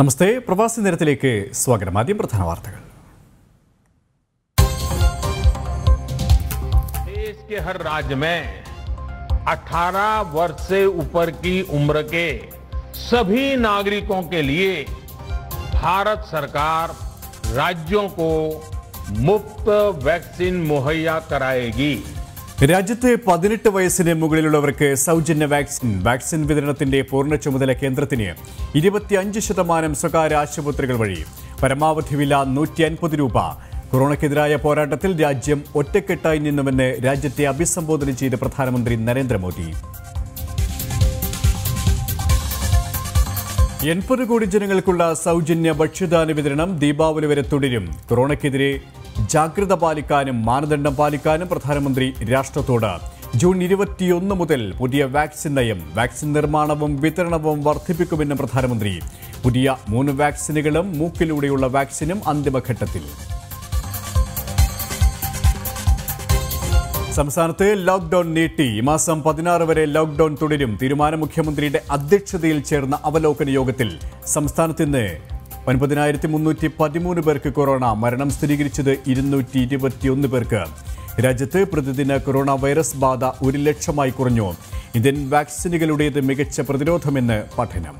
नमस्ते प्रवासी नर स्वागत ആദ്യം प्रधान वार्ता देश के हर राज्य में 18 वर्ष से ऊपर की उम्र के सभी नागरिकों के लिए भारत सरकार राज्यों को मुफ्त वैक्सीन मुहैया कराएगी രാജ്യത്ത് പതിനെട്ട് വയസ്സിന് മുകളിലുള്ളവർക്ക് സൗജന്യ വാക്സിൻ വാക്സിൻ വിതരണത്തിന്റെ പൂർണ്ണ ചുമതല കേന്ദ്രത്തിന് ഇരുപത്തിയഞ്ച് ശതമാനം സ്വകാര്യ ആശുപത്രികൾ വഴി പരമാവധി വില നൂറ്റി അൻപത് രൂപ കൊറോണയ്ക്കെതിരായ പോരാട്ടത്തിൽ രാജ്യം ഒറ്റക്കെട്ടായി നിന്നുമെന്ന് രാജ്യത്തെ അഭിസംബോധന ചെയ്ത പ്രധാനമന്ത്രി നരേന്ദ്രമോദി എൺപത് കോടി ജനങ്ങൾക്കുള്ള സൗജന്യ ഭക്ഷ്യദാന വിതരണം ദീപാവലി വരെ തുടരും കൊറോണയ്ക്കെതിരെ ജാഗ്രത പാലിക്കാനും മാനദണ്ഡം പാലിക്കാനും പ്രധാനമന്ത്രി രാഷ്ട്രത്തോട് ജൂൺ ഇരുപത്തിയൊന്ന് മുതൽ പുതിയ വാക്സിൻ നയം വാക്സിൻ നിർമ്മാണവും വിതരണവും വർദ്ധിപ്പിക്കുമെന്നും പ്രധാനമന്ത്രി പുതിയ മൂന്ന് വാക്സിനുകളും മൂക്കിലൂടെയുള്ള വാക്സിനും അന്തിമഘട്ടത്തിൽ സംസ്ഥാനത്ത് ലോക്ഡൌൺ നീട്ടി ഈ മാസം പതിനാറ് വരെ ലോക്ഡൌൺ തുടരും തീരുമാനം മുഖ്യമന്ത്രിയുടെ അധ്യക്ഷതയിൽ ചേർന്ന അവലോകന യോഗത്തിൽ സംസ്ഥാനത്ത് ഇന്ന് ഒൻപതിനായിരത്തി മുന്നൂറ്റി പതിമൂന്ന് പേർക്ക് കൊറോണ മരണം സ്ഥിരീകരിച്ചത് ഇരുന്നൂറ്റി ഇരുപത്തിയൊന്ന് പേർക്ക് രാജ്യത്ത് പ്രതിദിന കൊറോണ വൈറസ് ബാധ ഒരു ലക്ഷമായി കുറഞ്ഞു ഇന്ത്യൻ വാക്സിനുകളുടേത് മികച്ച പ്രതിരോധമെന്ന് പഠനം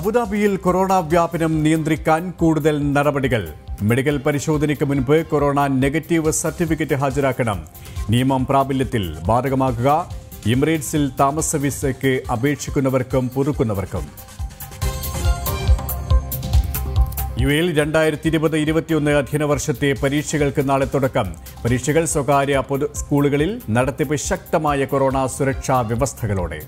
അബുദാബിയിൽ കൊറോണ വ്യാപനം നിയന്ത്രിക്കാൻ കൂടുതൽ നടപടികൾ മെഡിക്കൽ പരിശോധനയ്ക്ക് മുൻപ് കൊറോണ നെഗറ്റീവ് സർട്ടിഫിക്കറ്റ് ഹാജരാക്കണം നിയമം പ്രാബല്യത്തിൽ ബാധകമാക്കുക എമിറേറ്റ്സിൽ താമസ വിസയ്ക്ക് അപേക്ഷിക്കുന്നവർക്കും പുതുക്കുന്നവർക്കും യു എയിൽ രണ്ടായിരത്തി ഇരുപത് ഇരുപത്തിയൊന്ന് അധ്യയന വർഷത്തെ പരീക്ഷകൾക്ക് നാളെ തുടക്കം പരീക്ഷകൾ സ്വകാര്യ പൊതു സ്കൂളുകളിൽ നടത്തിപ്പ് ശക്തമായ കൊറോണ സുരക്ഷാ വ്യവസ്ഥകളോടെ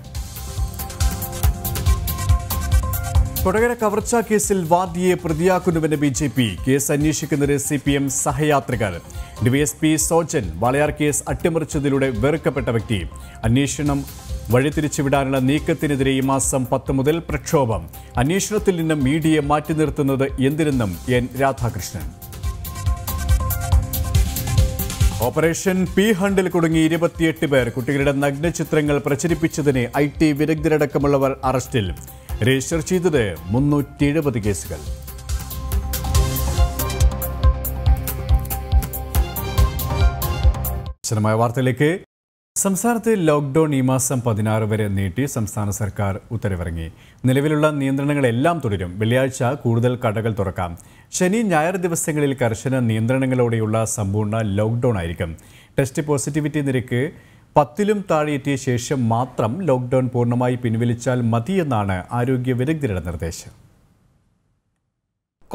കൊടകര കവർച്ചാ കേസിൽ വാദിയെ പ്രതിയാക്കുന്നുവെന്ന് ബി ജെ പി കേസ് അന്വേഷിക്കുന്നതിന് സി പി എം സഹയാത്രികർ D S P Sojan Walayar case അട്ടിമറിച്ചതിലൂടെ വെറുക്കപ്പെട്ട വ്യക്തി അന്വേഷണം വഴിതിരിച്ചുവിടാനുള്ള നീക്കത്തിനെതിരെ ഈ മാസം പത്ത് മുതൽ പ്രക്ഷോഭം അന്വേഷണത്തിൽ നിന്നും മീഡിയയെ മാറ്റി നിർത്തുന്നത് എന്തിനെന്നും എൻ രാധാകൃഷ്ണൻ ഓപ്പറേഷൻ പി ഹണ്ടിൽ കുടുങ്ങി ഇരുപത്തിയെട്ട് പേർ കുട്ടികളുടെ നഗ്ന ചിത്രങ്ങൾ പ്രചരിപ്പിച്ചതിന് ഐ ടി വിദഗ്ധരടക്കമുള്ളവർ അറസ്റ്റിൽ രജിസ്റ്റർ ചെയ്തത് മുന്നൂറ്റി എഴുപത് കേസുകൾ വിശദമായ വാർത്തയിലേക്ക് സംസ്ഥാനത്ത് ലോക്ക്ഡൌൺ ഈ മാസം പതിനാറ് വരെ നീട്ടി സംസ്ഥാന സർക്കാർ ഉത്തരവിറങ്ങി നിലവിലുള്ള നിയന്ത്രണങ്ങളെല്ലാം തുടരും വെള്ളിയാഴ്ച കൂടുതൽ കടകൾ തുറക്കാം ശനി ഞായർ ദിവസങ്ങളിൽ കർശന നിയന്ത്രണങ്ങളോടെയുള്ള സമ്പൂർണ്ണ ലോക്ക്ഡൌൺ ആയിരിക്കും ടെസ്റ്റ് പോസിറ്റിവിറ്റി നിരക്ക് പത്തിലും താഴെയെത്തിയ ശേഷം മാത്രം ലോക്ക്ഡൌൺ പൂർണ്ണമായി പിൻവലിച്ചാൽ മതിയെന്നാണ് ആരോഗ്യ വിദഗ്ധരുടെ നിർദ്ദേശം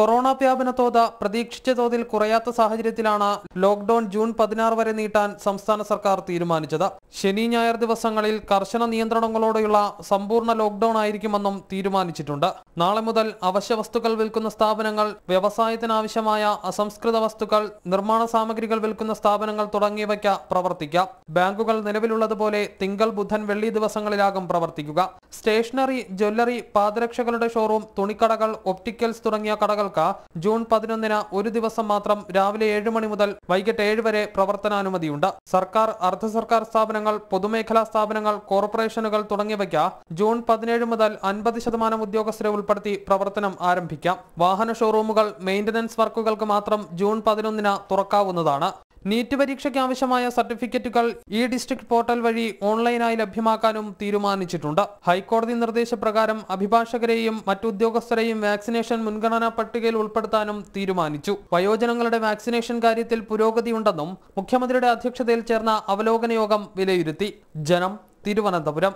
കൊറോണ വ്യാപന തോത് പ്രതീക്ഷിച്ച തോതിൽ കുറയാത്ത സാഹചര്യത്തിലാണ് ലോക്ഡൌൺ ജൂൺ പതിനാറ് വരെ നീട്ടാൻ സംസ്ഥാന സർക്കാർ തീരുമാനിച്ചത് ശനി ഞായർ ദിവസങ്ങളിൽ കർശന നിയന്ത്രണങ്ങളോടെയുള്ള സമ്പൂർണ്ണ ലോക്ഡൌൺ ആയിരിക്കുമെന്നും തീരുമാനിച്ചിട്ടുണ്ട് നാളെ മുതൽ അവശ്യ വസ്തുക്കൾ വിൽക്കുന്ന സ്ഥാപനങ്ങൾ വ്യവസായത്തിനാവശ്യമായ അസംസ്കൃത വസ്തുക്കൾ നിർമ്മാണ സാമഗ്രികൾ വിൽക്കുന്ന സ്ഥാപനങ്ങൾ തുടങ്ങിയവയ്ക്ക് പ്രവർത്തിക്കാം ബാങ്കുകൾ നിലവിലുള്ളതുപോലെ തിങ്കൾ ബുധൻ വെള്ളി ദിവസങ്ങളിലാകും പ്രവർത്തിക്കുക സ്റ്റേഷനറി ജ്വല്ലറി പാദരക്ഷകളുടെ ഷോറൂം തുണിക്കടകൾ ഒപ്റ്റിക്കൽസ് തുടങ്ങിയ കടകൾ ഹോട്ടലുകൾക്ക് ജൂൺ പതിനൊന്നിന് ഒരു ദിവസം മാത്രം രാവിലെ ഏഴ് മണി മുതൽ വൈകിട്ട് ഏഴ് വരെ പ്രവർത്തനാനുമതിയുണ്ട് സർക്കാർ അർദ്ധ സർക്കാർ സ്ഥാപനങ്ങൾ പൊതുമേഖലാ സ്ഥാപനങ്ങൾ കോർപ്പറേഷനുകൾ തുടങ്ങിയവയ്ക്ക് ജൂൺ പതിനേഴ് മുതൽ അൻപത് ശതമാനം ഉദ്യോഗസ്ഥരെ ഉൾപ്പെടുത്തി പ്രവർത്തനം ആരംഭിക്കാം വാഹന ഷോറൂമുകൾ മെയിന്റനൻസ് വർക്കുകൾക്ക് മാത്രം ജൂൺ പതിനൊന്നിന് തുറക്കാവുന്നതാണ് നീറ്റ് പരീക്ഷയ്ക്ക് ആവശ്യമായ സർട്ടിഫിക്കറ്റുകൾ ഇ ഡിസ്ട്രിക്ട് പോർട്ടൽ വഴി ഓൺലൈനായി ലഭ്യമാക്കാനും തീരുമാനിച്ചിട്ടുണ്ട് ഹൈക്കോടതി നിർദ്ദേശപ്രകാരം അഭിഭാഷകരെയും മറ്റുദ്യോഗസ്ഥരെയും വാക്സിനേഷൻ മുൻഗണനാ പട്ടികയിൽ ഉൾപ്പെടുത്താനും തീരുമാനിച്ചു വയോജനങ്ങളുടെ വാക്സിനേഷൻ കാര്യത്തിൽ പുരോഗതിയുണ്ടെന്നും മുഖ്യമന്ത്രിയുടെ അധ്യക്ഷതയിൽ ചേർന്ന അവലോകന യോഗം വിലയിരുത്തി ജനം തിരുവനന്തപുരം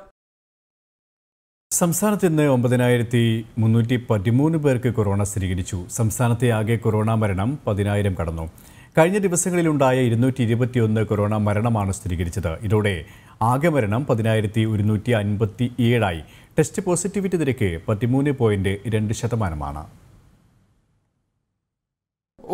സംസ്ഥാനത്ത് ഇന്ന് ഒമ്പതിനായിരത്തി മുന്നൂറ്റി പതിമൂന്ന് പേർക്ക് കൊറോണ സ്ഥിരീകരിച്ചു സംസ്ഥാനത്തെ ആകെ കൊറോണ മരണം പതിനായിരം കടന്നു കഴിഞ്ഞ ദിവസങ്ങളിലുണ്ടായ ഇരുന്നൂറ്റി ഇരുപത്തിയൊന്ന് കൊറോണ മരണമാണ് സ്ഥിരീകരിച്ചത് ഇതോടെ ആകെ മരണം പതിനായിരത്തി ഒരുന്നൂറ്റി അൻപത്തി ഏഴായി ടെസ്റ്റ് പോസിറ്റിവിറ്റി നിരക്ക് പതിമൂന്ന് പോയിന്റ് രണ്ട് ശതമാനമാണ്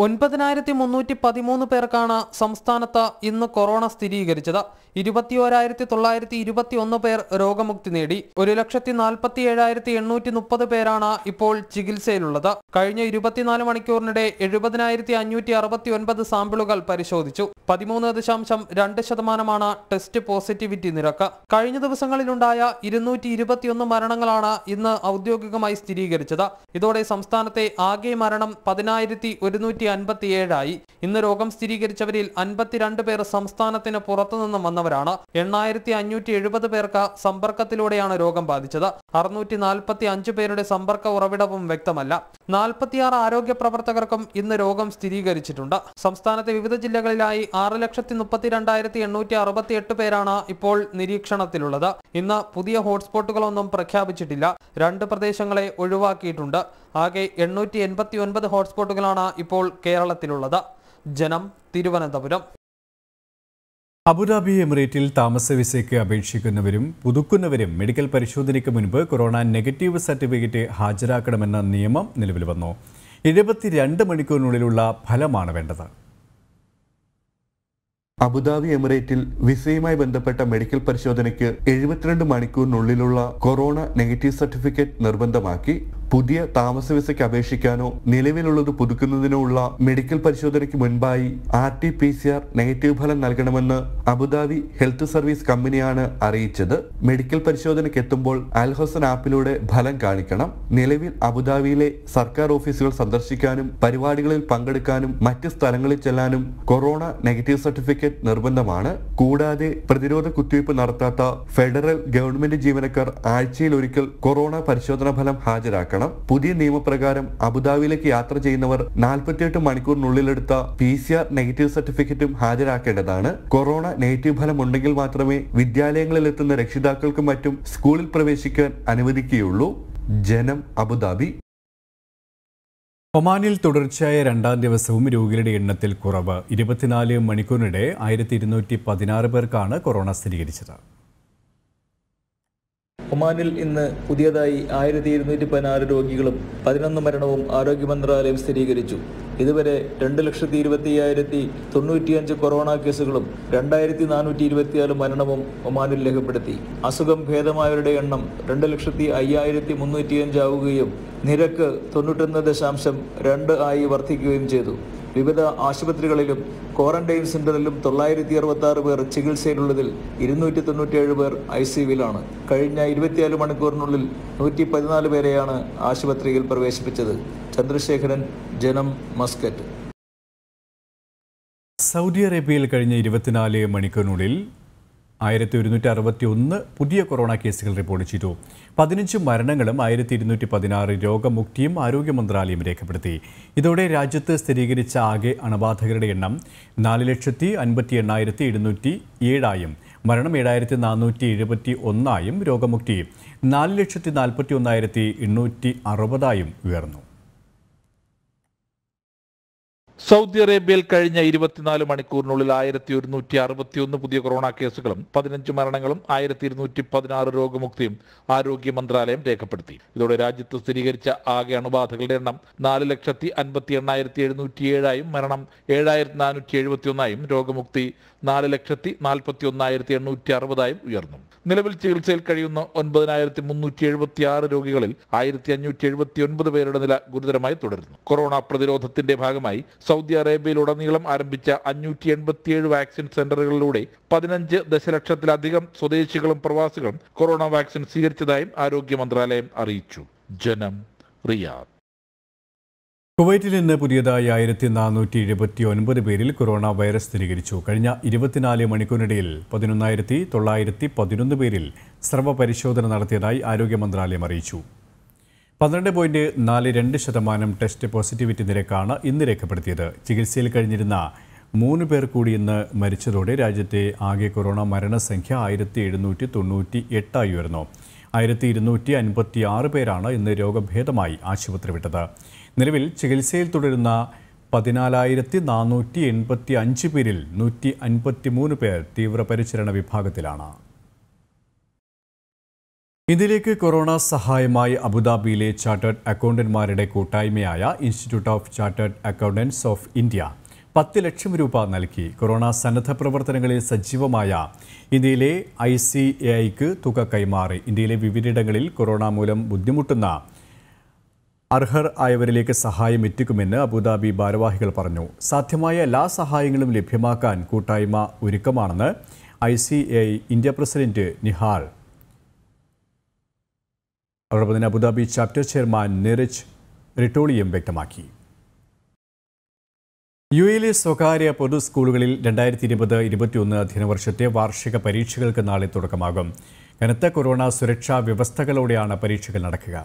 ഒൻപതിനായിരത്തി മുന്നൂറ്റി പതിമൂന്ന് പേർക്കാണ് സംസ്ഥാനത്ത് ഇന്ന് കൊറോണ സ്ഥിരീകരിച്ചത് ഇരുപത്തി ഓരായിരത്തി തൊള്ളായിരത്തി ഇരുപത്തി ഒന്ന് പേർ രോഗമുക്തി നേടി ഒരു ലക്ഷത്തി നാൽപ്പത്തി ഏഴായിരത്തി എണ്ണൂറ്റി മുപ്പത് പേരാണ് ഇപ്പോൾ ചികിത്സയിലുള്ളത് കഴിഞ്ഞ ഇരുപത്തിനാല് മണിക്കൂറിനിടെ എഴുപതിനായിരത്തി അഞ്ഞൂറ്റി അറുപത്തി ഒൻപത് സാമ്പിളുകൾ പരിശോധിച്ചു പതിമൂന്ന് ദശാംശം രണ്ട് ശതമാനമാണ് ടെസ്റ്റ് പോസിറ്റിവിറ്റി നിരക്ക് കഴിഞ്ഞ ദിവസങ്ങളിലുണ്ടായ ഇരുന്നൂറ്റി ഇരുപത്തിയൊന്ന് മരണങ്ങളാണ് ഇന്ന് ഔദ്യോഗികമായി സ്ഥിരീകരിച്ചത് ഇതോടെ സംസ്ഥാനത്തെ ആകെ മരണം പതിനായിരത്തി ഒരുന്നൂറ്റി ഇരുന്നൂറ്റി അൻപത്തിയേഴായി ഇന്ന് രോഗം സ്ഥിരീകരിച്ചവരിൽ അൻപത്തിരണ്ട് പേർ സംസ്ഥാനത്തിന് പുറത്തുനിന്നും വന്നവരാണ് എണ്ണായിരത്തി അഞ്ഞൂറ്റി എഴുപത് പേർക്ക് സമ്പർക്കത്തിലൂടെയാണ് രോഗം ബാധിച്ചത് അറുന്നൂറ്റി നാൽപ്പത്തി അഞ്ച് പേരുടെ സമ്പർക്ക ഉറവിടവും വ്യക്തമല്ല നാൽപ്പത്തിയാറ് ആരോഗ്യ പ്രവർത്തകർക്കും ഇന്ന് രോഗം സ്ഥിരീകരിച്ചിട്ടുണ്ട് സംസ്ഥാനത്തെ വിവിധ ജില്ലകളിലായി ആറ് ലക്ഷത്തി മുപ്പത്തിരണ്ടായിരത്തി എണ്ണൂറ്റി അറുപത്തിയെട്ട് പേരാണ് ഇപ്പോൾ നിരീക്ഷണത്തിലുള്ളത് ഇന്ന് പുതിയ ഹോട്ട്സ്പോട്ടുകളൊന്നും പ്രഖ്യാപിച്ചിട്ടില്ല രണ്ട് പ്രദേശങ്ങളെ ഒഴിവാക്കിയിട്ടുണ്ട് ആകെ എണ്ണൂറ്റി എൺപത്തി ഒൻപത് ഹോട്ട്സ്പോട്ടുകളാണ് ഇപ്പോൾ കേരളത്തിലുള്ളത് ജനം തിരുവനന്തപുരം അബുദാബി എമിറേറ്റിൽ താമസ വിസയ്ക്ക് അപേക്ഷിക്കുന്നവരും പുതുക്കുന്നവരും മെഡിക്കൽ പരിശോധനയ്ക്ക് മുൻപ് കൊറോണ നെഗറ്റീവ് സർട്ടിഫിക്കറ്റ് ഹാജരാക്കണമെന്ന നിയമം നിലവിൽ വന്നു എഴുപത്തിരണ്ട് മണിക്കൂറിനുള്ളിലുള്ള ഫലമാണ് വേണ്ടത് അബുദാബി എമിറേറ്റിൽ വിസയുമായി ബന്ധപ്പെട്ട മെഡിക്കൽ പരിശോധനയ്ക്ക് എഴുപത്തിരണ്ട് മണിക്കൂറിനുള്ളിലുള്ള കൊറോണ നെഗറ്റീവ് സർട്ടിഫിക്കറ്റ് നിർബന്ധമാക്കി പുതിയ താമസ വിസയ്ക്ക് അപേക്ഷിക്കാനോ നിലവിലുള്ളത് പുതുക്കുന്നതിനോ ഉള്ള മെഡിക്കൽ പരിശോധനയ്ക്ക് മുൻപായി R T P C R negative ഫലം നൽകണമെന്ന് അബുദാബി ഹെൽത്ത് സർവീസ് കമ്പനിയാണ് അറിയിച്ചത് മെഡിക്കൽ പരിശോധനയ്ക്ക് എത്തുമ്പോൾ അൽഹസൻ ആപ്പിലൂടെ ഫലം കാണിക്കണം നിലവിൽ അബുദാബിയിലെ സർക്കാർ ഓഫീസുകൾ സന്ദർശിക്കാനും പരിപാടികളിൽ പങ്കെടുക്കാനും മറ്റ് സ്ഥലങ്ങളിൽ ചെല്ലാനും കൊറോണ നെഗറ്റീവ് സർട്ടിഫിക്കറ്റ് നിർബന്ധമാണ് കൂടാതെ പ്രതിരോധ കുത്തിവയ്പ് നടത്താത്ത ഫെഡറൽ ഗവൺമെന്റ് ജീവനക്കാർ ആഴ്ചയിൽ ഒരിക്കൽ കൊറോണ പരിശോധനാ ഫലം ഹാജരാക്കണം കാരണം പുതിയ നിയമപ്രകാരം അബുദാബിയിലേക്ക് യാത്ര ചെയ്യുന്നവർ നാൽപ്പത്തിയെട്ട് മണിക്കൂറിനുള്ളിലെടുത്ത പി സി ആർ നെഗറ്റീവ് സർട്ടിഫിക്കറ്റും ഹാജരാക്കേണ്ടതാണ് കൊറോണ നെഗറ്റീവ് ഫലം ഉണ്ടെങ്കിൽ മാത്രമേ വിദ്യാലയങ്ങളിൽ എത്തുന്ന രക്ഷിതാക്കൾക്കും മറ്റും സ്കൂളിൽ പ്രവേശിക്കാൻ അനുവദിക്കുകയുള്ളൂ ജനം അബുദാബി ഒമാനിൽ തുടർച്ചയായ രണ്ടാം ദിവസവും രോഗികളുടെ എണ്ണത്തിൽ കുറവ് ഇരുപത്തിനാല് മണിക്കൂറിനിടെ ആയിരത്തി ഇരുന്നൂറ്റി പതിനാറ് പേർക്കാണ് കൊറോണ സ്ഥിരീകരിച്ചത് ഒമാനിൽ ഇന്ന് പുതിയതായി ആയിരത്തി ഇരുന്നൂറ്റി പതിനാറ് രോഗികളും പതിനൊന്ന് മരണവും ആരോഗ്യ മന്ത്രാലയം സ്ഥിരീകരിച്ചു ഇതുവരെ രണ്ട് ലക്ഷത്തി ഇരുപത്തി അയ്യായിരത്തി തൊണ്ണൂറ്റിയഞ്ച് കൊറോണ കേസുകളും രണ്ടായിരത്തി നാനൂറ്റി ഇരുപത്തിയാറ് മരണവും ഒമാനിൽ രേഖപ്പെടുത്തി അസുഖം ഭേദമായവരുടെ എണ്ണം രണ്ട് ലക്ഷത്തി അയ്യായിരത്തി മുന്നൂറ്റിയഞ്ചാവുകയും നിരക്ക് തൊണ്ണൂറ്റൊന്ന് ദശാംശം രണ്ട് ആയി വർദ്ധിക്കുകയും ചെയ്തു വിവിധ ആശുപത്രികളിലും ക്വാറന്റൈൻ സെന്ററിലും തൊള്ളായിരത്തി അറുപത്തി ആറ് പേർ ചികിത്സയിലുള്ളതിൽ ഇരുന്നൂറ്റി തൊണ്ണൂറ്റിയേഴ് പേർ ഐ യുവിലാണ് കഴിഞ്ഞ ഇരുപത്തിയാല് മണിക്കൂറിനുള്ളിൽ നൂറ്റി പതിനാല് പേരെയാണ് ആശുപത്രിയിൽ പ്രവേശിപ്പിച്ചത് ചന്ദ്രശേഖരൻ ജനം മസ്കറ്റ് സൗദി അറേബ്യയിൽ കഴിഞ്ഞ ഇരുപത്തിനാല് മണിക്കൂറിനുള്ളിൽ ആയിരത്തി ഒരുന്നൂറ്റി അറുപത്തി ഒന്ന് പുതിയ കൊറോണ കേസുകൾ റിപ്പോർട്ട് ചെയ്തു പതിനഞ്ച് മരണങ്ങളും ആയിരത്തി ഇരുന്നൂറ്റി പതിനാറ് രോഗമുക്തിയും ആരോഗ്യ മന്ത്രാലയം രേഖപ്പെടുത്തി ഇതോടെ രാജ്യത്ത് സ്ഥിരീകരിച്ച ആകെ അണബാധകരുടെ എണ്ണം നാല് ലക്ഷത്തി അൻപത്തി എണ്ണായിരത്തി ഇരുന്നൂറ്റി ഏഴായും മരണം ഏഴായിരത്തി നാനൂറ്റി എഴുപത്തി ഒന്നായും രോഗമുക്തി നാല് ലക്ഷത്തി നാൽപ്പത്തി ഒന്നായിരത്തി എണ്ണൂറ്റി അറുപതായും ഉയർന്നു സൗദി അറേബ്യയിൽ കഴിഞ്ഞ ഇരുപത്തിനാല് മണിക്കൂറിനുള്ളിൽ ആയിരത്തി ഒരുന്നൂറ്റി അറുപത്തിയൊന്ന് പുതിയ കൊറോണ കേസുകളും പതിനഞ്ച് മരണങ്ങളും ആയിരത്തി ഇരുന്നൂറ്റി പതിനാറ് രോഗമുക്തിയും ആരോഗ്യ മന്ത്രാലയം രേഖപ്പെടുത്തി ഇതോടെ രാജ്യത്ത് സ്ഥിരീകരിച്ച ആകെ അണുബാധകളുടെ എണ്ണം നാല് ലക്ഷത്തി അൻപത്തി എണ്ണായിരത്തി എഴുന്നൂറ്റി ഏഴായും മരണം ഏഴായിരത്തി നാനൂറ്റി എഴുപത്തി ഒന്നായും രോഗമുക്തി നാല് ലക്ഷത്തി നാൽപ്പത്തി ഒന്നായിരത്തി എണ്ണൂറ്റി അറുപതായും ഉയർന്നു നിലവിൽ ചികിത്സയിൽ കഴിയുന്ന ഒൻപതിനായിരത്തി മുന്നൂറ്റി എഴുപത്തി ആറ് രോഗികളിൽ ആയിരത്തി അഞ്ഞൂറ്റി എഴുപത്തി ഒൻപത് പേരുടെ നില ഗുരുതരമായി തുടരുന്നു കൊറോണ പ്രതിരോധത്തിന്റെ ഭാഗമായി സൗദി അറേബ്യയിലുടനീളം ആരംഭിച്ച അഞ്ഞൂറ്റി എൺപത്തിയേഴ് വാക്സിൻ സെന്ററുകളിലൂടെ പതിനഞ്ച് ദശലക്ഷത്തിലധികം സ്വദേശികളും പ്രവാസികളും കൊറോണ വാക്സിൻ സ്വീകരിച്ചതായും ആരോഗ്യ മന്ത്രാലയം അറിയിച്ചു ജനം റിയാദ് കുവൈറ്റിൽ ഇന്ന് പുതിയതായി ആയിരത്തി നാനൂറ്റി എഴുപത്തി ഒൻപത് പേരിൽ കൊറോണ വൈറസ് സ്ഥിരീകരിച്ചു കഴിഞ്ഞ ഇരുപത്തിനാല് മണിക്കൂറിനിടയിൽ പതിനൊന്നായിരത്തി തൊള്ളായിരത്തി പതിനൊന്ന് പേരിൽ സ്രവ പരിശോധന നടത്തിയതായി ആരോഗ്യ മന്ത്രാലയം അറിയിച്ചു പന്ത്രണ്ട് പോയിന്റ് നാല് രണ്ട് ശതമാനം ടെസ്റ്റ് പോസിറ്റിവിറ്റി നിരക്കാണ് ഇന്ന് രേഖപ്പെടുത്തിയത് ചികിത്സയിൽ കഴിഞ്ഞിരുന്ന മൂന്ന് പേർ കൂടി ഇന്ന് മരിച്ചതോടെ രാജ്യത്തെ ആകെ കൊറോണ മരണസംഖ്യ ആയിരത്തി എഴുന്നൂറ്റി തൊണ്ണൂറ്റി എട്ടായി ഉയർന്നു ആയിരത്തി ഇരുന്നൂറ്റി അൻപത്തി ആറ് പേരാണ് ഇന്ന് രോഗഭേദമായി ആശുപത്രി വിട്ടത് നിലവിൽ ചികിത്സയിൽ തുടരുന്ന പതിനാലായിരത്തി നാനൂറ്റി എൺപത്തി അഞ്ച് പേരിൽ നൂറ്റി അൻപത്തി മൂന്ന് പേർ തീവ്രപരിചരണ വിഭാഗത്തിലാണ് ഇന്ത്യയിലേക്ക് കൊറോണ സഹായമായി അബുദാബിയിലെ ചാർട്ടേഡ് അക്കൗണ്ടന്റ്മാരുടെ കൂട്ടായ്മയായ institute of chartered accountants of India പത്ത് ലക്ഷം രൂപ നൽകി കൊറോണ സന്നദ്ധ പ്രവർത്തനങ്ങളിൽ സജീവമായ ഇന്ത്യയിലെ ഐ സി എ ഐക്ക് തുക കൈമാറി ഇന്ത്യയിലെ വിവിധയിടങ്ങളിൽ കൊറോണ മൂലം ബുദ്ധിമുട്ടുന്ന അർഹർ ആയവരിലേക്ക് സഹായം എത്തിക്കുമെന്ന് അബുദാബി ഭാരവാഹികൾ പറഞ്ഞു സാധ്യമായ എല്ലാ സഹായങ്ങളും ലഭ്യമാക്കാൻ കൂട്ടായ്മ ഒരുക്കമാണെന്ന് I C A India president Nihal അതോടൊപ്പം അബുദാബി ചാപ്റ്റർ ചെയർമാൻ നിരജ് റിട്ടോളിയും വ്യക്തമാക്കി യു എയിലെ സ്വകാര്യ പൊതു സ്കൂളുകളിൽ രണ്ടായിരത്തി ഇരുപത് ഇരുപത്തിയൊന്ന് അധ്യയന വർഷത്തെ വാർഷിക പരീക്ഷകൾക്ക് നാളെ തുടക്കമാകും കനത്ത കൊറോണ സുരക്ഷാ വ്യവസ്ഥകളോടെയാണ് പരീക്ഷകൾ നടക്കുക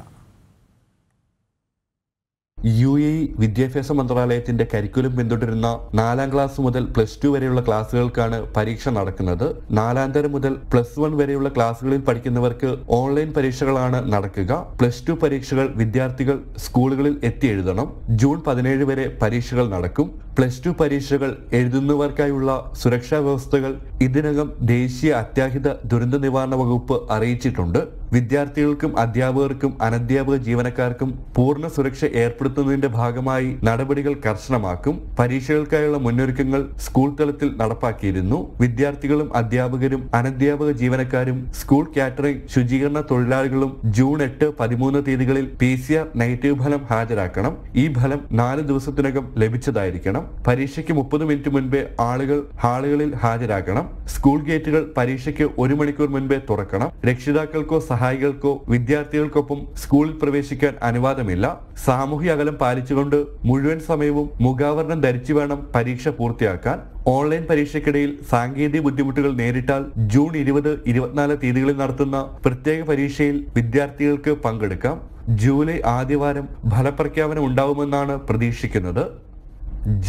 യു എ വിദ്യാഭ്യാസ മന്ത്രാലയത്തിന്റെ കരിക്കുലം പിന്തുടരുന്ന നാലാം ക്ലാസ് മുതൽ പ്ലസ് ടു വരെയുള്ള ക്ലാസ്സുകൾക്കാണ് പരീക്ഷ നടക്കുന്നത് നാലാം തരം മുതൽ പ്ലസ് വൺ വരെയുള്ള ക്ലാസ്സുകളിൽ പഠിക്കുന്നവർക്ക് ഓൺലൈൻ പരീക്ഷകളാണ് നടക്കുക പ്ലസ് ടു പരീക്ഷകൾ വിദ്യാർത്ഥികൾ സ്കൂളുകളിൽ എത്തി എഴുതണം ജൂൺ പതിനേഴ് വരെ പരീക്ഷകൾ നടക്കും പ്ലസ് ടു പരീക്ഷകൾ എഴുതുന്നവർക്കായുള്ള സുരക്ഷാ വ്യവസ്ഥകൾ ഇതിനകം ദേശീയ അത്യാഹിത ദുരന്ത നിവാരണ വകുപ്പ് അറിയിച്ചിട്ടുണ്ട് വിദ്യാർത്ഥികൾക്കും അധ്യാപകർക്കും അനധ്യാപക ജീവനക്കാർക്കും പൂർണ്ണ സുരക്ഷ ഏർപ്പെടുത്തുന്നതിന്റെ ഭാഗമായി നടപടികൾ കർശനമാക്കും പരീക്ഷകൾക്കായുള്ള മുന്നൊരുക്കങ്ങൾ സ്കൂൾ തലത്തിൽ നടപ്പാക്കിയിരുന്നു വിദ്യാർത്ഥികളും അധ്യാപകരും അനധ്യാപക ജീവനക്കാരും സ്കൂൾ കാറ്ററിംഗ് ശുചീകരണ തൊഴിലാളികളും ജൂൺ എട്ട് പതിമൂന്ന് തീയതികളിൽ പി സി ആർ നെഗറ്റീവ് ഫലം ഹാജരാക്കണം ഈ ഫലം നാല് ദിവസത്തിനകം ലഭിച്ചതായിരിക്കണം പരീക്ഷയ്ക്ക് മുപ്പത് മിനിറ്റ് മുൻപേ ആളുകൾ ഹാളുകളിൽ ഹാജരാക്കണം ചെയ്യണം സ്കൂൾ ഗേറ്റുകൾ പരീക്ഷയ്ക്ക് ഒരു മണിക്കൂർ മുൻപേ തുറക്കണം രക്ഷിതാക്കൾക്കോ സഹായികൾക്കോ വിദ്യാർത്ഥികൾക്കൊപ്പം സ്കൂളിൽ പ്രവേശിക്കാൻ അനുവാദമില്ല സാമൂഹ്യ അകലം പാലിച്ചുകൊണ്ട് മുഴുവൻ സമയവും മുഖാവരണം ധരിച്ചു വേണം പരീക്ഷ പൂർത്തിയാക്കാൻ ഓൺലൈൻ പരീക്ഷയ്ക്കിടയിൽ സാങ്കേതിക ബുദ്ധിമുട്ടുകൾ നേരിട്ടാൽ ജൂൺ ഇരുപത് ഇരുപത്തിനാല് തീയതികളിൽ നടത്തുന്ന പ്രത്യേക പരീക്ഷയിൽ വിദ്യാർത്ഥികൾക്ക് പങ്കെടുക്കാം ജൂലൈ ആദ്യവാരം ഫലപ്രഖ്യാപനം ഉണ്ടാവുമെന്നാണ് പ്രതീക്ഷിക്കുന്നത്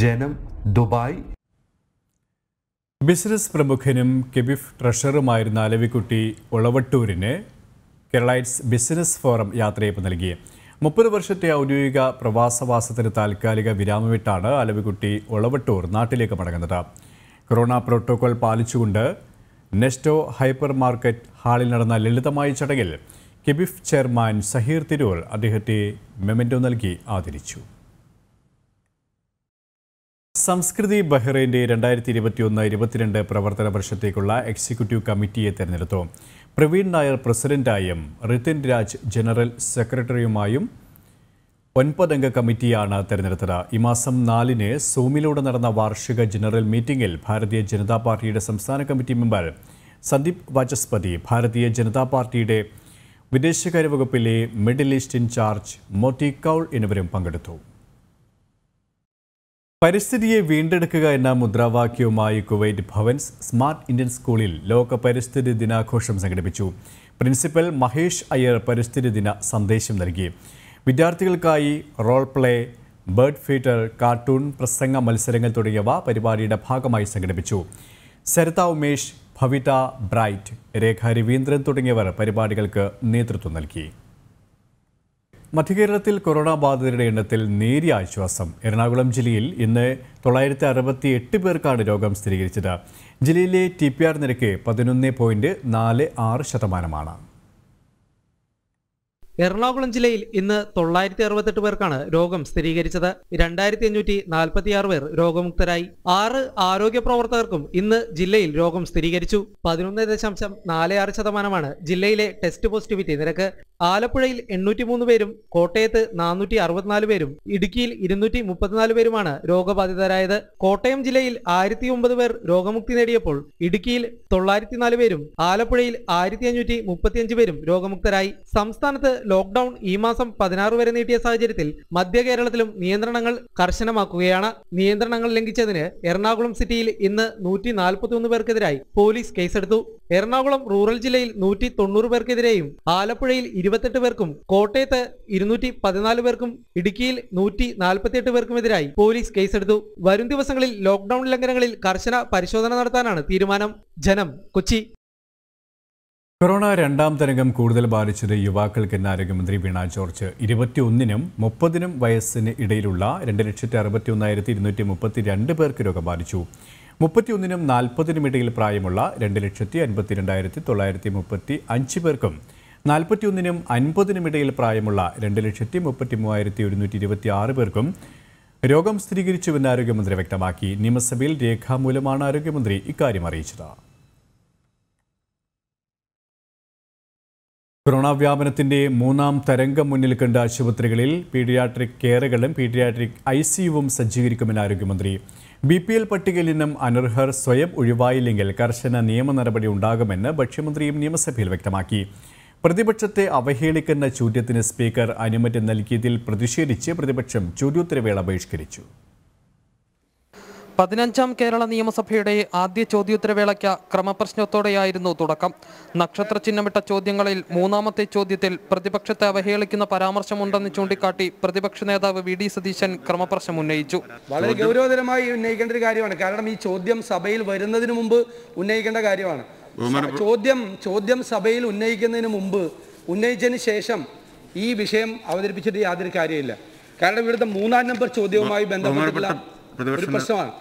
ജനം ദുബായ് ബിസിനസ് പ്രമുഖനും കെബിഫ് ട്രഷറുമായിരുന്ന അലവിക്കുട്ടി ഒളവട്ടൂരിന് കേരളൈറ്റ്സ് ബിസിനസ് ഫോറം യാത്രയപ്പ് നൽകി മുപ്പത് വർഷത്തെ ഔദ്യോഗിക പ്രവാസവാസത്തിന് താൽക്കാലിക വിരാമമിട്ടാണ് അലവിക്കുട്ടി ഒളവട്ടൂർ നാട്ടിലേക്ക് മടങ്ങുന്നത് കൊറോണ പ്രോട്ടോകോൾ പാലിച്ചുകൊണ്ട് നെസ്റ്റോ ഹൈപ്പർ മാർക്കറ്റ് ഹാളിൽ നടന്ന ലളിതമായ ചടങ്ങിൽ കെബിഫ് ചെയർമാൻ സഹീർ തിരൂർ അദ്ദേഹത്തെ മെമെൻറ്റോ നൽകി ആദരിച്ചു സംസ്കൃതി ബഹ്റൈൻ്റെ രണ്ടായിരത്തി ഇരുപത്തിയൊന്ന് ഇരുപത്തിരണ്ട് പ്രവർത്തന വർഷത്തേക്കുള്ള എക്സിക്യൂട്ടീവ് കമ്മിറ്റിയെ തെരഞ്ഞെടുത്തു പ്രവീൺ നായർ പ്രസിഡന്റായും റിതിൻ രാജ് ജനറൽ സെക്രട്ടറിയുമായും ഒൻപതംഗ കമ്മിറ്റിയാണ് തെരഞ്ഞെടുത്തത് ഈ മാസം നാലിന് സോമിലൂടെ നടന്ന വാർഷിക ജനറൽ മീറ്റിംഗിൽ ഭാരതീയ ജനതാ പാർട്ടിയുടെ സംസ്ഥാന കമ്മിറ്റി മെമ്പർ സന്ദീപ് വാചസ്പതി ഭാരതീയ ജനതാ പാർട്ടിയുടെ വിദേശകാര്യ വകുപ്പിലെ middle east incharge Moti Kaul എന്നിവരും പങ്കെടുത്തു പരിസ്ഥിതിയെ വീണ്ടെടുക്കുക എന്ന മുദ്രാവാക്യവുമായി കുവൈറ്റ് ഭവൻസ് സ്മാർട്ട് ഇന്ത്യൻ സ്കൂളിൽ ലോക പരിസ്ഥിതി ദിനാഘോഷം സംഘടിപ്പിച്ചു പ്രിൻസിപ്പൽ മഹേഷ് അയ്യർ പരിസ്ഥിതി ദിന സന്ദേശം നൽകി വിദ്യാർത്ഥികൾക്കായി role play bird feeder cartoon പ്രസംഗ മത്സരങ്ങൾ തുടങ്ങിയവ പരിപാടിയുടെ ഭാഗമായി സംഘടിപ്പിച്ചു സരിത ഉമേഷ് ഭവിത ബ്രൈറ്റ് രേഖ രവീന്ദ്രൻ തുടങ്ങിയവർ പരിപാടികൾക്ക് നേതൃത്വം നൽകി മധ്യകേരളത്തിൽ കൊറോണ ബാധിതരുടെ എണ്ണത്തിൽ നേരിയ ആശ്വാസം എറണാകുളം ജില്ലയിൽ ഇന്ന് തൊള്ളായിരത്തി അറുപത്തി എട്ട് പേർക്കാണ് രോഗം സ്ഥിരീകരിച്ചത് ജില്ലയിലെ ടി പി ആർ നിരക്ക് പതിനൊന്ന് പോയിന്റ് നാല് ആറ് ശതമാനമാണ് എറണാകുളം ജില്ലയിൽ ഇന്ന് തൊള്ളായിരത്തി അറുപത്തെട്ട് പേർക്കാണ് രോഗം സ്ഥിരീകരിച്ചത് രണ്ടായിരത്തി അഞ്ഞൂറ്റി നാൽപ്പത്തിയാറ് പേർ രോഗമുക്തരായി ആറ് ആരോഗ്യ പ്രവർത്തകർക്കും ഇന്ന് ജില്ലയിൽ രോഗം സ്ഥിരീകരിച്ചു പതിനൊന്ന് ദശാംശം നാല് ആറ് ശതമാനമാണ് ജില്ലയിലെ ടെസ്റ്റ് പോസിറ്റിവിറ്റി നിരക്ക് ആലപ്പുഴയിൽ മൂന്ന് പേരും കോട്ടയത്ത് നാനൂറ്റി അറുപത്തിനാല് പേരും ഇടുക്കിയിൽ ഇരുന്നൂറ്റി മുപ്പത്തിനാല് പേരുമാണ് രോഗബാധിതരായത് കോട്ടയം ജില്ലയിൽ ആയിരത്തി ഒമ്പത് പേർ രോഗമുക്തി നേടിയപ്പോൾ ഇടുക്കിയിൽ തൊള്ളായിരത്തിനാല് പേരും ആലപ്പുഴയിൽ ആയിരത്തി അഞ്ഞൂറ്റി മുപ്പത്തിയഞ്ച് പേരും രോഗമുക്തരായി സംസ്ഥാനത്ത് ലോക്ഡൌൺ ഈ മാസം പതിനാറ് വരെ നീട്ടിയ സാഹചര്യത്തിൽ മധ്യ കേരളത്തിലും നിയന്ത്രണങ്ങൾ കർശനമാക്കുകയാണ് നിയന്ത്രണങ്ങൾ ലംഘിച്ചതിന് എറണാകുളം സിറ്റിയിൽ ഇന്ന് നൂറ്റി നാൽപ്പത്തിയൊന്ന് പേർക്കെതിരായി പോലീസ് കേസെടുത്തു എറണാകുളം റൂറൽ ജില്ലയിൽ നൂറ്റി തൊണ്ണൂറ് പേർക്കെതിരെയും ആലപ്പുഴയിൽ ഇരുപത്തെട്ട് പേർക്കും കോട്ടയത്ത് ഇരുന്നൂറ്റി പതിനാല് പേർക്കും ഇടുക്കിയിൽ നൂറ്റി നാൽപ്പത്തിയെട്ട് പേർക്കുമെതിരായി പോലീസ് കേസെടുത്തു വരും ദിവസങ്ങളിൽ ലോക്ഡൌൺ ലംഘനങ്ങളിൽ കർശന പരിശോധന നടത്താനാണ് തീരുമാനം ജനം കൊച്ചി കൊറോണ രണ്ടാം തരംഗം കൂടുതൽ ബാധിച്ചത് യുവാക്കൾക്കെന്ന് ആരോഗ്യമന്ത്രി വീണ ജോർജ് ഇരുപത്തിയൊന്നിനും മുപ്പതിനും വയസ്സിന് ഇടയിലുള്ള രണ്ട് ലക്ഷത്തി അറുപത്തി ഒന്നായിരത്തി ഇരുന്നൂറ്റി മുപ്പത്തി രണ്ട് പേർക്ക് രോഗം ബാധിച്ചു മുപ്പത്തിയൊന്നിനും നാൽപ്പതിനും ഇടയിൽ പ്രായമുള്ള രണ്ട് ലക്ഷത്തി അൻപത്തി രണ്ടായിരത്തി തൊള്ളായിരത്തി മുപ്പത്തി അഞ്ച് പേർക്കും നാൽപ്പത്തിയൊന്നിനും അൻപതിനും ഇടയിൽ പ്രായമുള്ള രണ്ട് ലക്ഷത്തി മുപ്പത്തി മൂവായിരത്തി ഒരുന്നൂറ്റി ഇരുപത്തി ആറ് പേർക്കും രോഗം സ്ഥിരീകരിച്ചുവെന്ന് ആരോഗ്യമന്ത്രി വ്യക്തമാക്കി നിയമസഭയിൽ രേഖാമൂലമാണ് ആരോഗ്യമന്ത്രി ഇക്കാര്യം അറിയിച്ചത് കൊറോണ വ്യാപനത്തിന്റെ മൂന്നാം തരംഗം മുന്നിൽ കണ്ട ആശുപത്രികളിൽ പീഡിയാട്രിക് കെയറുകളും പീഡിയാട്രിക് ഐ സിയുവും സജ്ജീകരിക്കുമെന്ന് ആരോഗ്യമന്ത്രി ബി പി എൽ പട്ടികയിൽ നിന്നും അനർഹർ സ്വയം ഒഴിവായില്ലെങ്കിൽ കർശന നിയമ നടപടി ഉണ്ടാകുമെന്ന് ഭക്ഷ്യമന്ത്രിയും നിയമസഭയിൽ വ്യക്തമാക്കി പ്രതിപക്ഷത്തെ അവഹേളിക്കുന്ന ചോദ്യത്തിന് സ്പീക്കർ അനുമതി നൽകിയതിൽ പ്രതിഷേധിച്ച് പ്രതിപക്ഷം ചോദ്യോത്തരവേള ബഹിഷ്കരിച്ചു പതിനഞ്ചാം കേരള നിയമസഭയുടെ ആദ്യ ചോദ്യോത്തരവേളയ്ക്ക് ക്രമപ്രശ്നത്തോടെയായിരുന്നു തുടക്കം നക്ഷത്ര ചിഹ്നമിട്ട ചോദ്യങ്ങളിൽ മൂന്നാമത്തെ ചോദ്യത്തിൽ പ്രതിപക്ഷത്തെ അവഹേളിക്കുന്ന പരാമർശമുണ്ടെന്ന് ചൂണ്ടിക്കാട്ടി പ്രതിപക്ഷ നേതാവ് വി ഡി സതീശൻ ക്രമപ്രശ്നം ഉന്നയിച്ചു വളരെ ഗൗരവതരമായി ഉന്നയിക്കേണ്ട ഒരു കാര്യമാണ് കാരണം ഈ ചോദ്യം സഭയിൽ വരുന്നതിന് മുമ്പ് ഉന്നയിക്കേണ്ട കാര്യമാണ് ചോദ്യം ചോദ്യം സഭയിൽ ഉന്നയിക്കുന്നതിന് മുമ്പ് ഉന്നയിച്ചതിന് ശേഷം ഈ വിഷയം അവതരിപ്പിച്ചിട്ട് യാതൊരു കാര്യമില്ല കാരണം ഇവിടുത്തെ മൂന്നാം നമ്പർ ചോദ്യവുമായി ബന്ധപ്പെട്ടുള്ള ഒരു പ്രശ്നമാണ്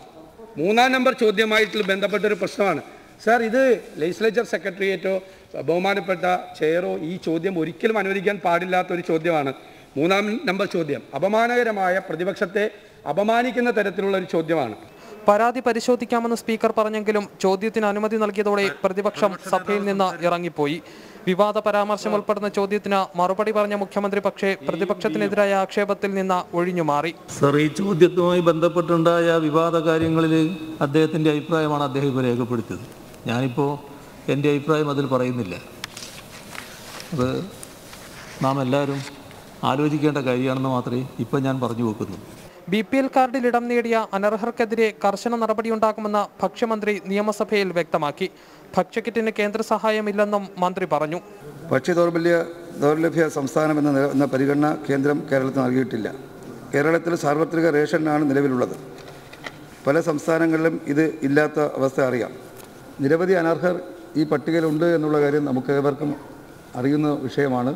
മൂന്നാം നമ്പർ ചോദ്യമായിട്ടുള്ള ബന്ധപ്പെട്ടൊരു പ്രശ്നമാണ് സാർ ഇത് ലെജിസ്ലേച്ചർ സെക്രട്ടേറിയറ്റോ ബഹുമാനപ്പെട്ട ചെയറോ ഈ ചോദ്യം ഒരിക്കലും അനുവദിക്കാൻ പാടില്ലാത്ത ഒരു ചോദ്യമാണ് മൂന്നാം നമ്പർ ചോദ്യം അപമാനകരമായ പ്രതിപക്ഷത്തെ അപമാനിക്കുന്ന തരത്തിലുള്ള ഒരു ചോദ്യമാണ് പരാതി പരിശോധിക്കാമെന്ന് സ്പീക്കർ പറഞ്ഞെങ്കിലും ചോദ്യത്തിന് അനുമതി നൽകിയതോടെ പ്രതിപക്ഷം സഭയിൽ നിന്ന് ഇറങ്ങിപ്പോയി വിവാദ പരാമർശം ഉൾപ്പെടുന്ന ചോദ്യത്തിന് മറുപടി പറഞ്ഞ മുഖ്യമന്ത്രി പക്ഷേ പ്രതിപക്ഷത്തിനെതിരായ ആക്ഷേപത്തിൽ നിന്ന് ഒഴിഞ്ഞുമാറി സർ ഈ ചോദ്യത്തുമായി ബന്ധപ്പെട്ടുണ്ടായ വിവാദ കാര്യങ്ങളിൽ അദ്ദേഹത്തിൻ്റെ അഭിപ്രായമാണ് അദ്ദേഹം ഇപ്പോൾ രേഖപ്പെടുത്തിയത് ഞാനിപ്പോൾ എൻ്റെ അഭിപ്രായം അതിൽ പറയുന്നില്ല അത് നാം എല്ലാവരും ആലോചിക്കേണ്ട കാര്യമാണെന്ന് മാത്രമേ ഇപ്പം ഞാൻ പറഞ്ഞു വെക്കുന്നുള്ളൂ ബി പി എൽ കാർഡിൽ ഇടം നേടിയ അനർഹർക്കെതിരെ കർശന നടപടിയുണ്ടാകുമെന്ന് ഭക്ഷ്യമന്ത്രി നിയമസഭയിൽ വ്യക്തമാക്കി ഭക്ഷ്യക്കിറ്റിന് കേന്ദ്ര സഹായമില്ലെന്നും മന്ത്രി പറഞ്ഞു ഭക്ഷ്യ ദൗർബല്യ ദൗർലഭ്യ സംസ്ഥാനം എന്ന എന്ന പരിഗണന കേന്ദ്രം കേരളത്തിന് നൽകിയിട്ടില്ല കേരളത്തിൽ സാർവത്രിക റേഷനാണ് നിലവിലുള്ളത് പല സംസ്ഥാനങ്ങളിലും ഇത് ഇല്ലാത്ത അവസ്ഥ അറിയാം നിരവധി അനർഹർ ഈ പട്ടികയിലുണ്ട് എന്നുള്ള കാര്യം നമുക്ക് ഏവർക്കും അറിയുന്ന വിഷയമാണ്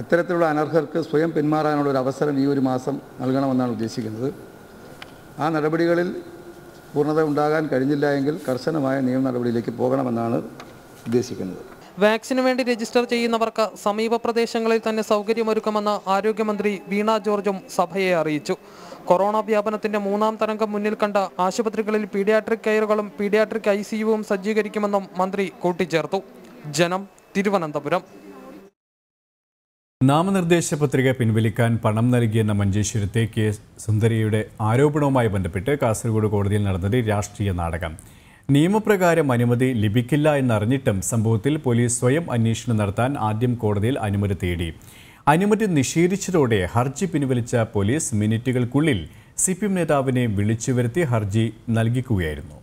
അത്തരത്തിലുള്ള അനർഹർക്ക് സ്വയം പിന്മാറാനുള്ള ഒരു അവസരം ഈ ഒരു മാസം നൽകണമെന്നാണ് ഉദ്ദേശിക്കുന്നത് ആ നടപടികളിൽ പൂർണ്ണത ഉണ്ടാകാൻ കഴിഞ്ഞില്ല എങ്കിൽ കർശനമായ നിയമ നടപടിയിലേക്ക് പോകണമെന്നാണ് ഉദ്ദേശിക്കുന്നത് വാക്സിന് വേണ്ടി രജിസ്റ്റർ ചെയ്യുന്നവർക്ക് സമീപ പ്രദേശങ്ങളിൽ തന്നെ സൗകര്യമൊരുക്കുമെന്ന് ആരോഗ്യമന്ത്രി വീണ ജോർജും സഭയെ അറിയിച്ചു കൊറോണ വ്യാപനത്തിന്റെ മൂന്നാം തരംഗം മുന്നിൽ കണ്ട ആശുപത്രികളിൽ പീഡിയാട്രിക് കെയറുകളും പീഡിയാട്രിക് ഐ സജ്ജീകരിക്കുമെന്നും മന്ത്രി കൂട്ടിച്ചേർത്തു ജനം തിരുവനന്തപുരം നാമനിർദ്ദേശ പത്രിക പിൻവലിക്കാൻ പണം നൽകിയെന്ന മഞ്ചേശ്വരത്തെ കെ സുന്ദരിയുടെ ആരോപണവുമായി ബന്ധപ്പെട്ട് കാസർഗോഡ് കോടതിയിൽ നടന്നത് രാഷ്ട്രീയ നാടകം നിയമപ്രകാരം അനുമതി ലഭിക്കില്ല എന്നറിഞ്ഞിട്ടും സംഭവത്തിൽ പോലീസ് സ്വയം അന്വേഷണം നടത്താൻ ആദ്യം കോടതിയിൽ അനുമതി തേടി അനുമതി നിഷേധിച്ചതോടെ ഹർജി പിൻവലിച്ച പോലീസ് മിനിറ്റുകൾക്കുള്ളിൽ സി പി എം നേതാവിനെ വിളിച്ചു വരുത്തി ഹർജി നൽകിക്കുകയായിരുന്നു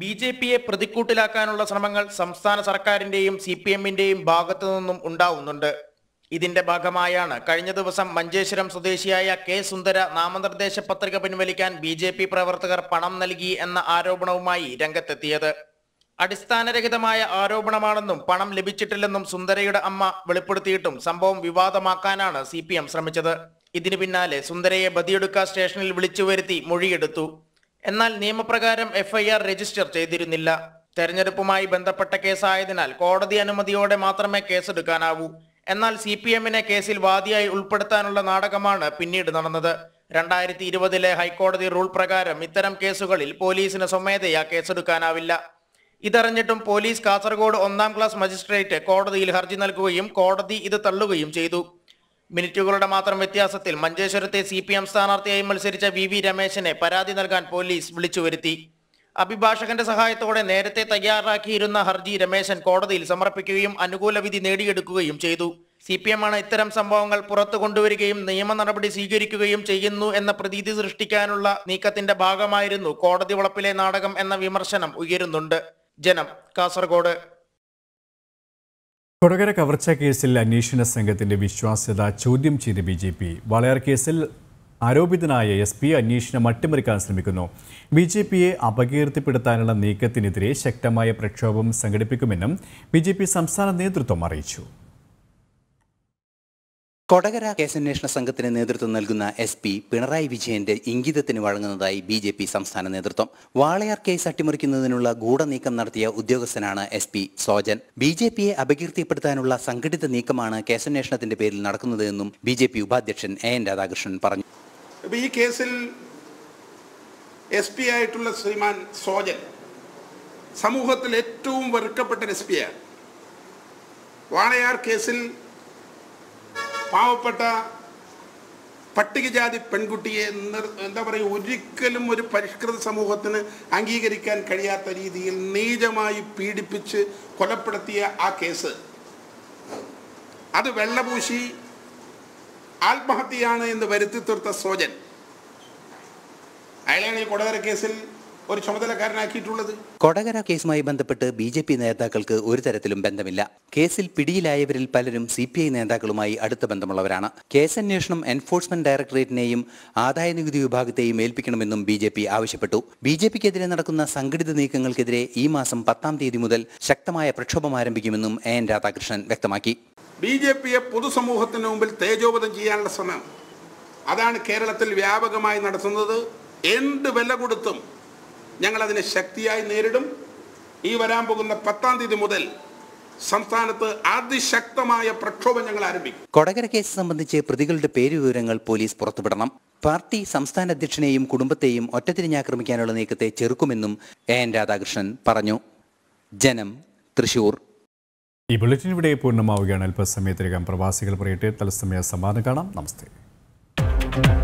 ബി ജെ പിയെ പ്രതിക്കൂട്ടിലാക്കാനുള്ള ശ്രമങ്ങൾ സംസ്ഥാന സർക്കാരിന്റെയും സി പി എമ്മിന്റെയും ഭാഗത്തു നിന്നും ഉണ്ടാവുന്നുണ്ട് ഇതിന്റെ ഭാഗമായാണ് കഴിഞ്ഞ ദിവസം മഞ്ചേശ്വരം സ്വദേശിയായ കെ സുന്ദര നാമനിർദ്ദേശ പത്രിക പിൻവലിക്കാൻ ബി ജെ പി പ്രവർത്തകർ പണം നൽകി എന്ന ആരോപണവുമായി രംഗത്തെത്തിയത് അടിസ്ഥാനരഹിതമായ ആരോപണമാണെന്നും പണം ലഭിച്ചിട്ടില്ലെന്നും സുന്ദരയുടെ അമ്മ വെളിപ്പെടുത്തിയിട്ടും സംഭവം വിവാദമാക്കാനാണ് സി ശ്രമിച്ചത് ഇതിനു പിന്നാലെ സുന്ദരയെ ബദിയെടുക്ക സ്റ്റേഷനിൽ വിളിച്ചു വരുത്തി മൊഴിയെടുത്തു എന്നാൽ നിയമപ്രകാരം എഫ്ഐആർ രജിസ്റ്റർ ചെയ്തിരുന്നില്ല തെരഞ്ഞെടുപ്പുമായി ബന്ധപ്പെട്ട കേസായതിനാൽ കോടതി അനുമതിയോടെ മാത്രമേ കേസെടുക്കാനാവൂ എന്നാൽ സി പി എമ്മിനെ കേസിൽ വാദിയായി ഉൾപ്പെടുത്താനുള്ള നാടകമാണ് പിന്നീട് നടന്നത് രണ്ടായിരത്തി ഇരുപതിലെ ഹൈക്കോടതി റൂൾ പ്രകാരം ഇത്തരം കേസുകളിൽ പോലീസിന് സ്വമേധയാ കേസെടുക്കാനാവില്ല ഇതറിഞ്ഞിട്ടും പോലീസ് കാസർഗോഡ് ഒന്നാം ക്ലാസ് മജിസ്ട്രേറ്റ് കോടതിയിൽ ഹർജി നൽകുകയും കോടതി ഇത് തള്ളുകയും ചെയ്തു മിനിറ്റുകളുടെ മാത്രം വ്യത്യാസത്തിൽ മഞ്ചേശ്വരത്തെ സി പി എം സ്ഥാനാർത്ഥിയായി മത്സരിച്ച വി വി രമേശനെ പരാതി നൽകാൻ പോലീസ് വിളിച്ചു വരുത്തി അഭിഭാഷകന്റെ സഹായത്തോടെ നേരത്തെ തയ്യാറാക്കിയിരുന്ന ഹർജി രമേശൻ കോടതിയിൽ സമർപ്പിക്കുകയും അനുകൂല വിധി നേടിയെടുക്കുകയും ചെയ്തു സി പി ആണ് ഇത്തരം സംഭവങ്ങൾ പുറത്തു കൊണ്ടുവരികയും നിയമ നടപടി സ്വീകരിക്കുകയും ചെയ്യുന്നു എന്ന പ്രതീതി സൃഷ്ടിക്കാനുള്ള നീക്കത്തിന്റെ ഭാഗമായിരുന്നു കോടതി വളപ്പിലെ നാടകം എന്ന വിമർശനം ഉയരുന്നുണ്ട് ജനം കാസർഗോഡ് കൊടകര കവർച്ച കേസിൽ അന്വേഷണ സംഘത്തിന്റെ വിശ്വാസ്യത ചോദ്യം ചെയ്ത് ബി ജെ പി വളയാർ കേസിൽ ആരോപിതനായ എസ് പി അന്വേഷണം അട്ടിമറിക്കാൻ ശ്രമിക്കുന്നു ബി ജെ പിയെ അപകീർത്തിപ്പെടുത്താനുള്ള നീക്കത്തിനെതിരെ ശക്തമായ പ്രക്ഷോഭം സംഘടിപ്പിക്കുമെന്നും ബി ജെ പി സംസ്ഥാന നേതൃത്വം അറിയിച്ചു കൊടകര കേസന്വേഷണ സംഘത്തിന് നേതൃത്വം നൽകുന്ന എസ് പി പിണറായി വിജയന്റെ ഇംഗിതത്തിന് വഴങ്ങുന്നതായി ബി ജെ പി സംസ്ഥാന നേതൃത്വം വാളയാർ കേസ് അട്ടിമറിക്കുന്നതിനുള്ള ഗൂഢനീക്കം നടത്തിയ ഉദ്യോഗസ്ഥനാണ് S P Sojan B J പിയെ അപകീർത്തിപ്പെടുത്താനുള്ള സംഘടിത നീക്കമാണ് കേസന്വേഷണത്തിന്റെ പേരിൽ നടക്കുന്നതെന്നും ബി ജെ പി ഉപാധ്യക്ഷൻ എ എൻ രാധാകൃഷ്ണൻ പറഞ്ഞു ഈ കേസിൽ എസ് പി ആയിട്ടുള്ള ശ്രീമാൻ സോജൻ സമൂഹത്തിൽ ഏറ്റവും വെറുക്കപ്പെട്ട എസ് പിയാണ് വാളയാർ കേസിൽ പാവപ്പെട്ട പട്ടികജാതി പെൺകുട്ടിയെ എന്താ പറയുക ഒരിക്കലും ഒരു പരിഷ്കൃത സമൂഹത്തിന് അംഗീകരിക്കാൻ കഴിയാത്ത രീതിയിൽ നീചമായി പീഡിപ്പിച്ച് കൊലപ്പെടുത്തിയ ആ കേസ് അത് വെള്ളപൂശി ആത്മഹത്യയാണ് എന്ന് വരുത്തി തീർത്ത സോജൻ അയാളാണ് ഈ കൊടകര കേസിൽ ഒരു ചുമതലക്കാരനാക്കിയിട്ടുള്ളത് കൊടകര കേസുമായി ബന്ധപ്പെട്ട് ബി ജെ പി നേതാക്കൾക്ക് ഒരു തരത്തിലും ബന്ധമില്ല കേസിൽ പിടിയിലായവരിൽ പലരും സി പി ഐ നേതാക്കളുമായി അടുത്ത ബന്ധമുള്ളവരാണ് കേസന്വേഷണം എൻഫോഴ്സ്മെന്റ് ഡയറക്ടറേറ്റിനെയും ആദായനികുതി വിഭാഗത്തെയും ഏൽപ്പിക്കണമെന്നും ബി ജെ പി ആവശ്യപ്പെട്ടു ബി ജെ പിക്കെതിരെ നടക്കുന്ന സംഘടിത നീക്കങ്ങൾക്കെതിരെ ഈ മാസം പത്താം തീയതി മുതൽ ശക്തമായ പ്രക്ഷോഭം ആരംഭിക്കുമെന്നും എ എൻ രാധാകൃഷ്ണൻ വ്യക്തമാക്കി ബി ജെ പിയെ പൊതുസമൂഹത്തിന് മുമ്പിൽ തേജോപതം ചെയ്യാനുള്ള ശ്രമം അതാണ് കേരളത്തിൽ വ്യാപകമായി നടത്തുന്നത് എന്ത് വില കൊടുത്തും ഞങ്ങൾ അതിനെ ശക്തിയായി നേരിടും ഈ വരാൻ പോകുന്ന പത്താം തീയതി മുതൽ സംസ്ഥാനത്ത് അതിശക്തമായ പ്രക്ഷോഭം ഞങ്ങൾ ആരംഭിക്കും കൊടകര കേസ് സംബന്ധിച്ച് പ്രതികളുടെ പേരുവിവരങ്ങൾ പോലീസ് പുറത്തുവിടണം പാർട്ടി സംസ്ഥാന അധ്യക്ഷനെയും കുടുംബത്തെയും ഒറ്റതിരിഞ്ഞാക്രമിക്കാനുള്ള നീക്കത്തെ ചെറുക്കുമെന്നും എ എൻ രാധാകൃഷ്ണൻ പറഞ്ഞു ജനം തൃശൂർ ഈ ബുള്ളറ്റിൻ ഇവിടെ പൂർണ്ണമാവുകയാണ് അല്പസമയത്തിനകം പ്രവാസികൾ പറയട്ടെ തത്സമയ സമാധാനം കാണാം നമസ്തേ